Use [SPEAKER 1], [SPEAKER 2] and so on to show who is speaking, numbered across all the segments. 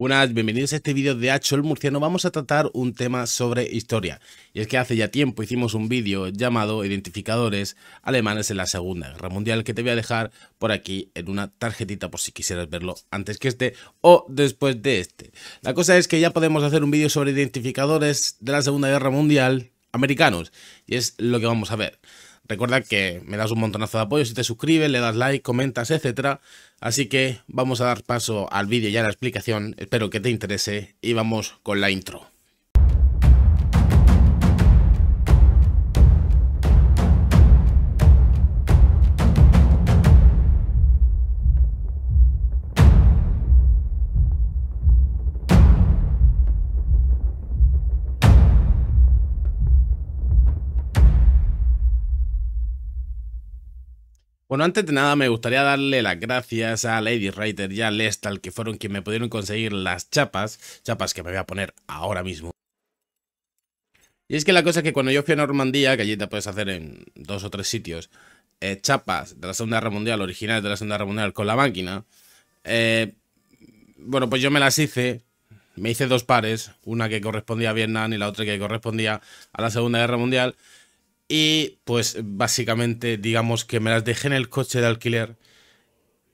[SPEAKER 1] Buenas, bienvenidos a este vídeo de el Murciano. Vamos a tratar un tema sobre historia. Y es que hace ya tiempo hicimos un vídeo llamado Identificadores alemanes en la Segunda Guerra Mundial que te voy a dejar por aquí en una tarjetita por si quisieras verlo antes que este o después de este. La cosa es que ya podemos hacer un vídeo sobre identificadores de la Segunda Guerra Mundial americanos y es lo que vamos a ver. Recuerda que me das un montonazo de apoyo si te suscribes, le das like, comentas, etcétera. Así que vamos a dar paso al vídeo y a la explicación. Espero que te interese y vamos con la intro. Bueno, antes de nada me gustaría darle las gracias a Lady Writer y a Lestal que fueron quienes me pudieron conseguir las chapas, chapas que me voy a poner ahora mismo. Y es que la cosa es que cuando yo fui a Normandía, que allí te puedes hacer en dos o tres sitios, eh, chapas de la Segunda Guerra Mundial, originales de la Segunda Guerra Mundial con la máquina, eh, bueno, pues yo me las hice, me hice dos pares, una que correspondía a Vietnam y la otra que correspondía a la Segunda Guerra Mundial, y pues básicamente digamos que me las dejé en el coche de alquiler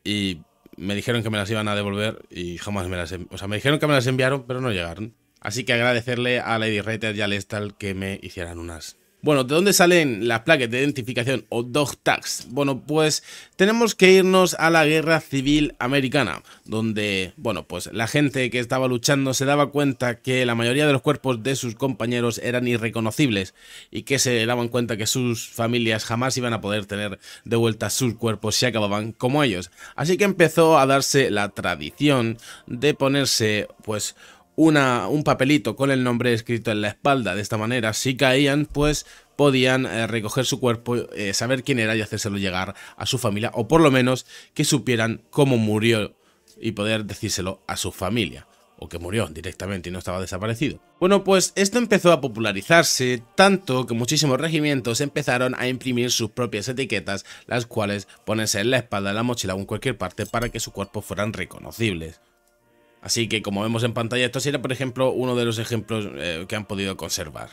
[SPEAKER 1] y me dijeron que me las iban a devolver y jamás me las... O sea, me dijeron que me las enviaron, pero no llegaron. Así que agradecerle a Lady Reiter y a Lestal que me hicieran unas bueno, ¿de dónde salen las placas de identificación o dog tags? Bueno, pues tenemos que irnos a la guerra civil americana, donde, bueno, pues la gente que estaba luchando se daba cuenta que la mayoría de los cuerpos de sus compañeros eran irreconocibles y que se daban cuenta que sus familias jamás iban a poder tener de vuelta sus cuerpos si acababan como ellos. Así que empezó a darse la tradición de ponerse, pues, un papelito con el nombre escrito en la espalda. De esta manera, si caían, pues podían eh, recoger su cuerpo, eh, saber quién era y hacérselo llegar a su familia, o por lo menos que supieran cómo murió y poder decírselo a su familia o que murió directamente y no estaba desaparecido. Bueno, pues esto empezó a popularizarse tanto que muchísimos regimientos empezaron a imprimir sus propias etiquetas, las cuales ponense en la espalda, de la mochila o en cualquier parte para que su cuerpo fueran reconocibles. Así que como vemos en pantalla, esto sería por ejemplo uno de los ejemplos eh, que han podido conservar.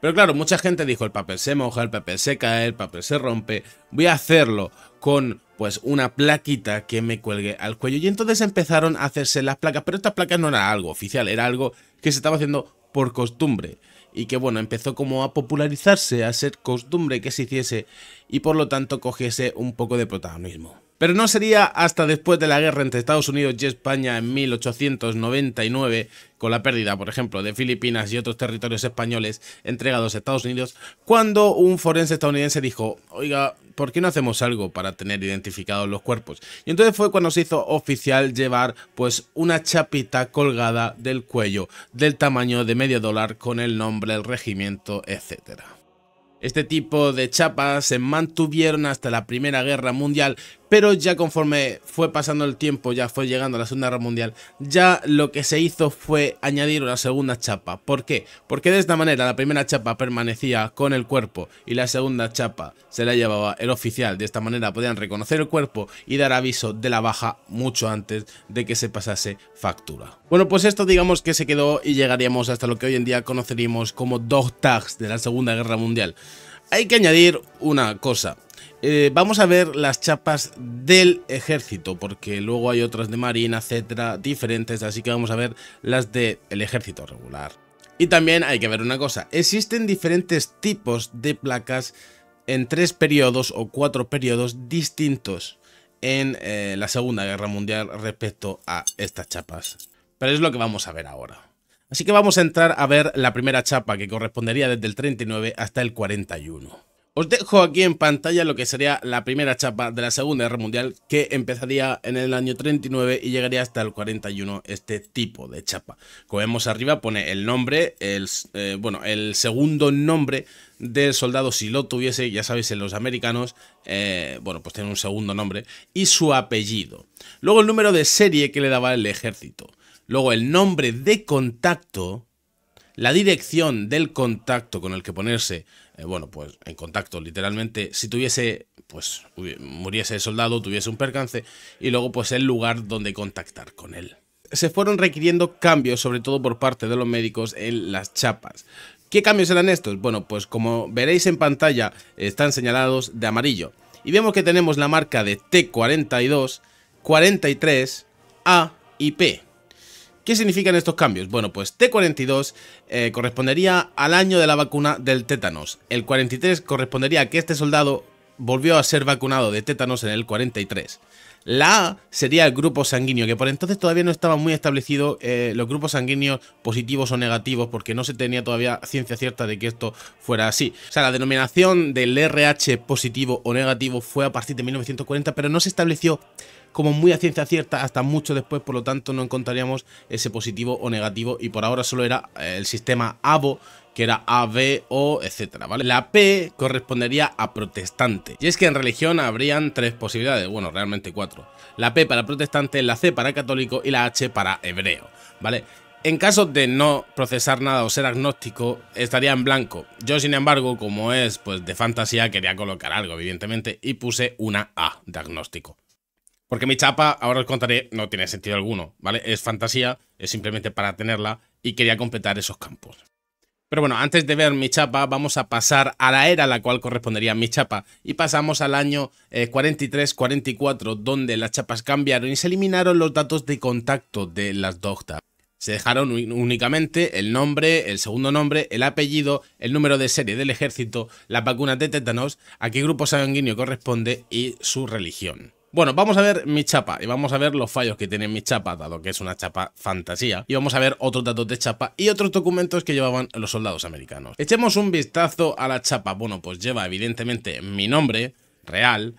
[SPEAKER 1] Pero claro, mucha gente dijo el papel se moja, el papel se cae, el papel se rompe. Voy a hacerlo con pues una plaquita que me cuelgue al cuello. Y entonces empezaron a hacerse las placas, pero estas placas no era algo oficial, era algo que se estaba haciendo por costumbre. Y que bueno, empezó como a popularizarse, a ser costumbre que se hiciese y por lo tanto cogiese un poco de protagonismo. Pero no sería hasta después de la guerra entre Estados Unidos y España en 1899, con la pérdida, por ejemplo, de Filipinas y otros territorios españoles entregados a Estados Unidos, cuando un forense estadounidense dijo, oiga, ¿por qué no hacemos algo para tener identificados los cuerpos? Y entonces fue cuando se hizo oficial llevar pues una chapita colgada del cuello del tamaño de medio dólar con el nombre, el regimiento, etc. Este tipo de chapas se mantuvieron hasta la Primera Guerra Mundial pero ya conforme fue pasando el tiempo, ya fue llegando a la Segunda Guerra Mundial, ya lo que se hizo fue añadir una segunda chapa. ¿Por qué? Porque de esta manera la primera chapa permanecía con el cuerpo y la segunda chapa se la llevaba el oficial. De esta manera podían reconocer el cuerpo y dar aviso de la baja mucho antes de que se pasase factura. Bueno, pues esto digamos que se quedó y llegaríamos hasta lo que hoy en día conoceríamos como dog tags de la Segunda Guerra Mundial. Hay que añadir una cosa. Eh, vamos a ver las chapas del ejército, porque luego hay otras de marina, etcétera, diferentes, así que vamos a ver las del el ejército regular. Y también hay que ver una cosa, existen diferentes tipos de placas en tres periodos o cuatro periodos distintos en eh, la Segunda Guerra Mundial respecto a estas chapas. Pero es lo que vamos a ver ahora. Así que vamos a entrar a ver la primera chapa que correspondería desde el 39 hasta el 41. Os dejo aquí en pantalla lo que sería la primera chapa de la Segunda Guerra Mundial que empezaría en el año 39 y llegaría hasta el 41 este tipo de chapa. Como vemos arriba pone el nombre, el, eh, bueno, el segundo nombre del soldado si lo tuviese, ya sabéis, en los americanos, eh, bueno, pues tiene un segundo nombre y su apellido. Luego el número de serie que le daba el ejército luego el nombre de contacto, la dirección del contacto con el que ponerse, eh, bueno, pues en contacto literalmente, si tuviese, pues muriese el soldado, tuviese un percance, y luego pues el lugar donde contactar con él. Se fueron requiriendo cambios, sobre todo por parte de los médicos, en las chapas. ¿Qué cambios eran estos? Bueno, pues como veréis en pantalla, están señalados de amarillo. Y vemos que tenemos la marca de T42, 43, A y P. ¿Qué significan estos cambios? Bueno, pues T42 eh, correspondería al año de la vacuna del tétanos. El 43 correspondería a que este soldado volvió a ser vacunado de tétanos en el 43. La A sería el grupo sanguíneo, que por entonces todavía no estaba muy establecido eh, los grupos sanguíneos positivos o negativos, porque no se tenía todavía ciencia cierta de que esto fuera así. O sea, la denominación del RH positivo o negativo fue a partir de 1940, pero no se estableció como muy a ciencia cierta hasta mucho después, por lo tanto no encontraríamos ese positivo o negativo y por ahora solo era eh, el sistema ABO que era A, B, O, etc. ¿vale? La P correspondería a protestante. Y es que en religión habrían tres posibilidades, bueno, realmente cuatro. La P para protestante, la C para católico y la H para hebreo. ¿vale? En caso de no procesar nada o ser agnóstico, estaría en blanco. Yo, sin embargo, como es pues de fantasía, quería colocar algo, evidentemente, y puse una A de agnóstico. Porque mi chapa, ahora os contaré, no tiene sentido alguno, ¿vale? Es fantasía, es simplemente para tenerla y quería completar esos campos. Pero bueno, antes de ver mi chapa, vamos a pasar a la era a la cual correspondería mi chapa. Y pasamos al año 43-44, eh, donde las chapas cambiaron y se eliminaron los datos de contacto de las doctas. Se dejaron únicamente el nombre, el segundo nombre, el apellido, el número de serie del ejército, las vacunas de tétanos, a qué grupo sanguíneo corresponde y su religión. Bueno, vamos a ver mi chapa y vamos a ver los fallos que tiene mi chapa, dado que es una chapa fantasía. Y vamos a ver otros datos de chapa y otros documentos que llevaban los soldados americanos. Echemos un vistazo a la chapa. Bueno, pues lleva evidentemente mi nombre real,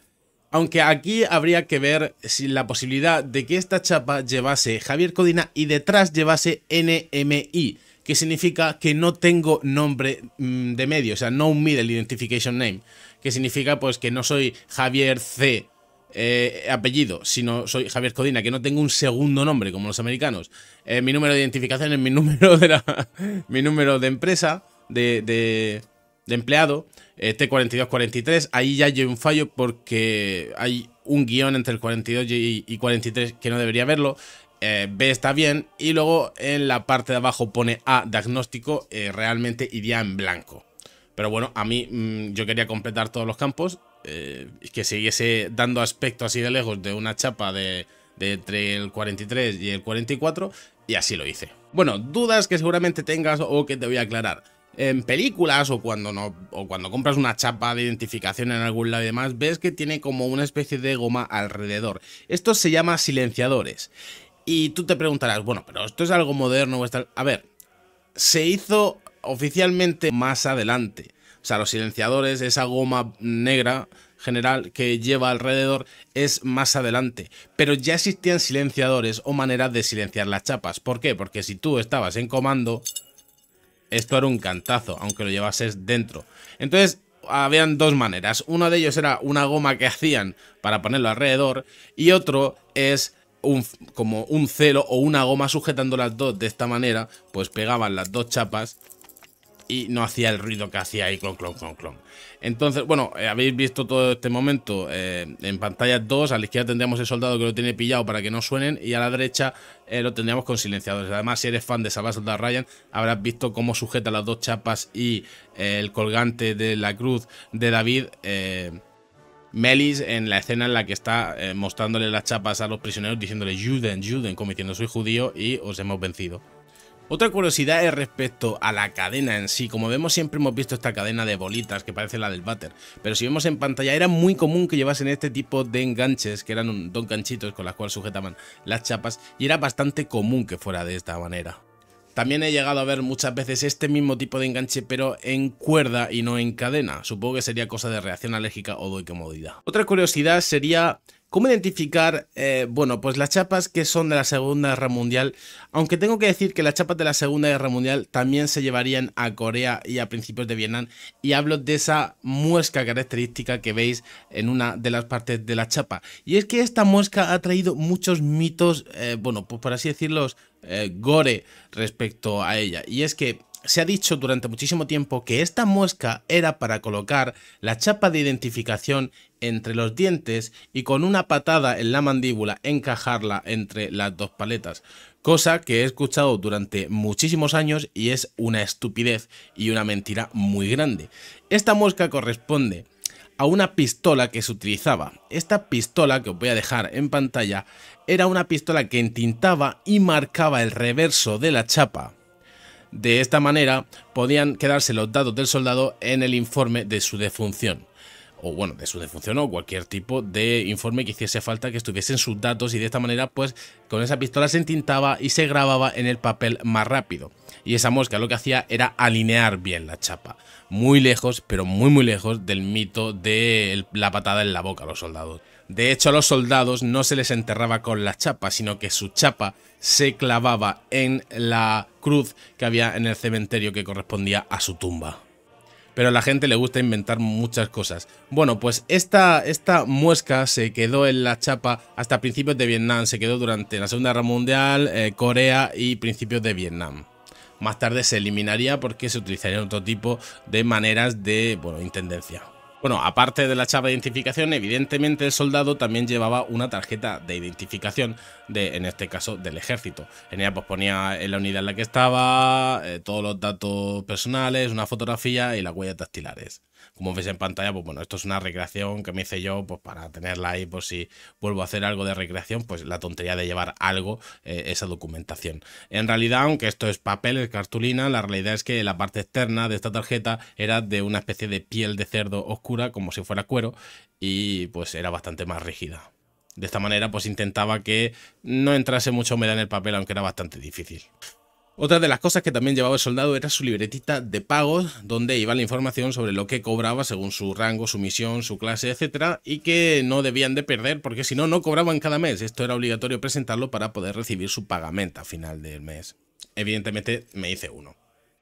[SPEAKER 1] aunque aquí habría que ver si la posibilidad de que esta chapa llevase Javier Codina y detrás llevase NMI, que significa que no tengo nombre mm, de medio, o sea, no middle identification name, que significa pues que no soy Javier C eh, apellido, apellido, no soy Javier Codina, que no tengo un segundo nombre como los americanos, eh, mi número de identificación es mi número de, mi número de empresa, de, empleado, eh, T4243, ahí ya hay un fallo porque hay un guión entre el 42 y, 43 que no debería haberlo. B está bien y luego en la parte de abajo pone A diagnóstico, realmente iría en blanco. Pero bueno, a mí mm, yo quería completar todos los campos eh, que siguiese dando aspecto así de lejos de una chapa de, entre el 43 y el 44 y así lo hice. Bueno, dudas que seguramente tengas o que te voy a aclarar en películas o cuando no o cuando compras una chapa de identificación en algún lado y demás, ves que tiene como una especie de goma alrededor. Esto se llama silenciadores. Y tú te preguntarás, bueno, pero esto es algo moderno o está... A ver, se hizo oficialmente más adelante. O sea, los silenciadores, esa goma negra general que lleva alrededor es más adelante. Pero ya existían silenciadores o maneras de silenciar las chapas. ¿Por qué? Porque si tú estabas en comando, esto era un cantazo, aunque lo llevases dentro. Entonces, habían dos maneras. Uno de ellos era una goma que hacían para ponerlo alrededor y otro es como un celo o una goma sujetando las dos de esta manera, pues pegaban las dos chapas y no hacía el ruido que hacía ahí, clon, clon, clon, clon. Entonces, bueno, eh, habéis visto todo este momento eh, en pantalla 2, a la izquierda tendríamos el soldado que lo tiene pillado para que no suenen y a la derecha eh, lo tendríamos con silenciadores. Además, si eres fan de sabas, Soldado Ryan, habrás visto cómo sujeta las dos chapas y el colgante de la cruz de David. Melis en la escena en la que está mostrándole las chapas a los prisioneros diciéndole Juden, Juden, como diciendo soy judío y os hemos vencido. Otra curiosidad es respecto a la cadena en sí. Como vemos, siempre hemos visto esta cadena de bolitas que parece la del váter. Pero si vemos en pantalla, era muy común que llevasen este tipo de enganches, que eran dos ganchitos con las cuales sujetaban las chapas, y era bastante común que fuera de esta manera. También he llegado a ver muchas veces este mismo tipo de enganche, pero en cuerda y no en cadena. Supongo que sería cosa de reacción alérgica o de comodidad. Otra curiosidad sería ¿Cómo identificar, eh, bueno, pues las chapas que son de la Segunda Guerra Mundial? Aunque tengo que decir que las chapas de la Segunda Guerra Mundial también se llevarían a Corea y a principios de Vietnam. Y hablo de esa muesca característica que veis en una de las partes de la chapa. Y es que esta muesca ha traído muchos mitos, eh, bueno, pues por así decirlos, eh, gore respecto a ella. Y es que se ha dicho durante muchísimo tiempo que esta muesca era para colocar la chapa de identificación entre los dientes y con una patada en la mandíbula encajarla entre las dos paletas, cosa que he escuchado durante muchísimos años y es una estupidez y una mentira muy grande. Esta muesca corresponde a una pistola que se utilizaba. Esta pistola que os voy a dejar en pantalla era una pistola que entintaba y marcaba el reverso de la chapa de esta manera podían quedarse los datos del soldado en el informe de su defunción o bueno, de su defunción o cualquier tipo de informe que hiciese falta que estuviesen sus datos y de esta manera pues con esa pistola se entintaba y se grababa en el papel más rápido. Y esa mosca lo que hacía era alinear bien la chapa, muy lejos, pero muy muy lejos del mito de la patada en la boca a los soldados. De hecho a los soldados no se les enterraba con la chapa, sino que su chapa se clavaba en la cruz que había en el cementerio que correspondía a su tumba pero a la gente le gusta inventar muchas cosas. Bueno, pues esta, esta muesca se quedó en la chapa hasta principios de Vietnam, se quedó durante la Segunda Guerra Mundial, eh, Corea y principios de Vietnam. Más tarde se eliminaría porque se utilizarían otro tipo de maneras de, bueno, intendencia. Bueno, aparte de la chapa de identificación, evidentemente el soldado también llevaba una tarjeta de identificación, de, en este caso del ejército. En ella pues, ponía la unidad en la que estaba, eh, todos los datos personales, una fotografía y las huellas dactilares. Como veis en pantalla, pues bueno, esto es una recreación que me hice yo, pues para tenerla ahí, por si vuelvo a hacer algo de recreación, pues la tontería de llevar algo, eh, esa documentación. En realidad, aunque esto es papel, es cartulina, la realidad es que la parte externa de esta tarjeta era de una especie de piel de cerdo oscura, como si fuera cuero, y pues era bastante más rígida. De esta manera pues intentaba que no entrase mucha humedad en el papel, aunque era bastante difícil. Otra de las cosas que también llevaba el soldado era su libretita de pagos, donde iba la información sobre lo que cobraba según su rango, su misión, su clase, etcétera, y que no debían de perder porque si no, no cobraban cada mes. Esto era obligatorio presentarlo para poder recibir su pagamento a final del mes. Evidentemente me hice uno.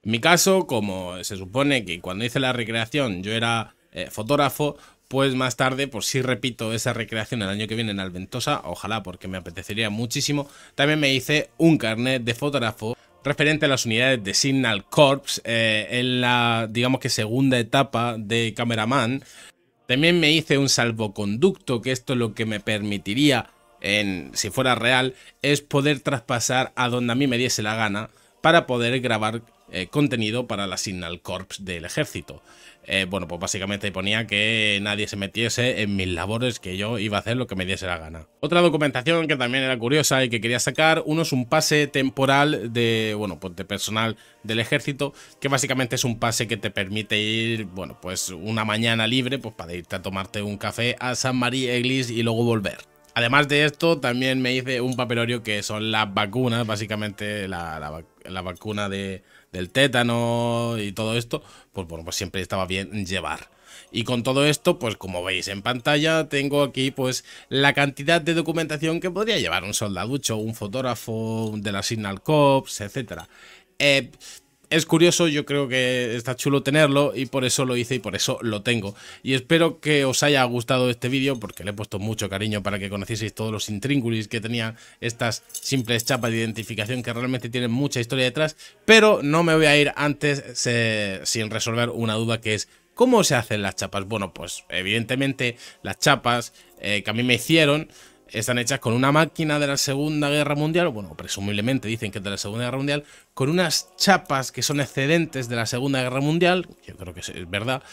[SPEAKER 1] En mi caso, como se supone que cuando hice la recreación yo era eh, fotógrafo, pues más tarde, por pues si repito esa recreación el año que viene en Alventosa, ojalá porque me apetecería muchísimo, también me hice un carnet de fotógrafo referente a las unidades de Signal Corps eh, en la, digamos que segunda etapa de Cameraman. También me hice un salvoconducto, que esto lo que me permitiría, en, si fuera real, es poder traspasar a donde a mí me diese la gana para poder grabar eh, contenido para la Signal Corps del ejército. Eh, bueno, pues básicamente ponía que nadie se metiese en mis labores, que yo iba a hacer lo que me diese la gana. Otra documentación que también era curiosa y que quería sacar, uno es un pase temporal de, bueno, pues de personal del ejército, que básicamente es un pase que te permite ir, bueno, pues una mañana libre, pues para irte a tomarte un café a San María Eglis y luego volver. Además de esto, también me hice un papelorio que son las vacunas, básicamente la, vacuna de, del tétano y todo esto. Pues bueno, pues siempre estaba bien llevar. Y con todo esto, pues como veis en pantalla, tengo aquí pues la cantidad de documentación que podría llevar un soldaducho, un fotógrafo de la Signal Corps, etcétera. Eh, es curioso, yo creo que está chulo tenerlo y por eso lo hice y por eso lo tengo. Y espero que os haya gustado este vídeo porque le he puesto mucho cariño para que conocieseis todos los intríngulis que tenían estas simples chapas de identificación que realmente tienen mucha historia detrás, pero no me voy a ir antes sin resolver una duda que es ¿cómo se hacen las chapas? Bueno, pues evidentemente las chapas eh, que a mí me hicieron están hechas con una máquina de la Segunda Guerra Mundial, bueno, presumiblemente dicen que es de la Segunda Guerra Mundial, con unas chapas que son excedentes de la Segunda Guerra Mundial, yo creo que es verdad,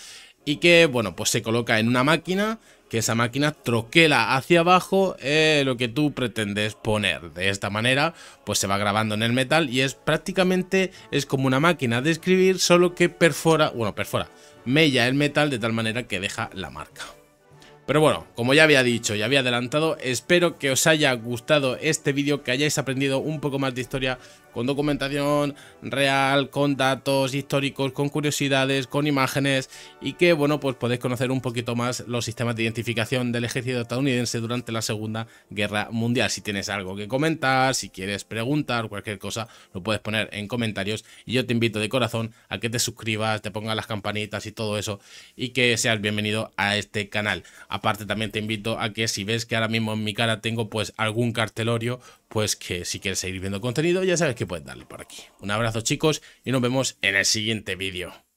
[SPEAKER 1] y que, bueno, pues se coloca en una máquina, que esa máquina troquela hacia abajo eh, lo que tú pretendes poner. De esta manera, pues se va grabando en el metal y es prácticamente, es como una máquina de escribir, solo que perfora, bueno, perfora, mella el metal de tal manera que deja la marca. Pero bueno, como ya había dicho y había adelantado, espero que os haya gustado este vídeo, que hayáis aprendido un poco más de historia con documentación real, con datos históricos, con curiosidades, con imágenes y que, bueno, pues podéis conocer un poquito más los sistemas de identificación del ejército estadounidense durante la Segunda Guerra Mundial. Si tienes algo que comentar, si quieres preguntar, cualquier cosa, lo puedes poner en comentarios y yo te invito de corazón a que te suscribas, te pongas las campanitas y todo eso y que seas bienvenido a este canal. Aparte también te invito a que si ves que ahora mismo en mi cara tengo pues algún cartelorio, pues que si quieres seguir viendo contenido ya sabes que puedes darle por aquí. Un abrazo chicos y nos vemos en el siguiente vídeo.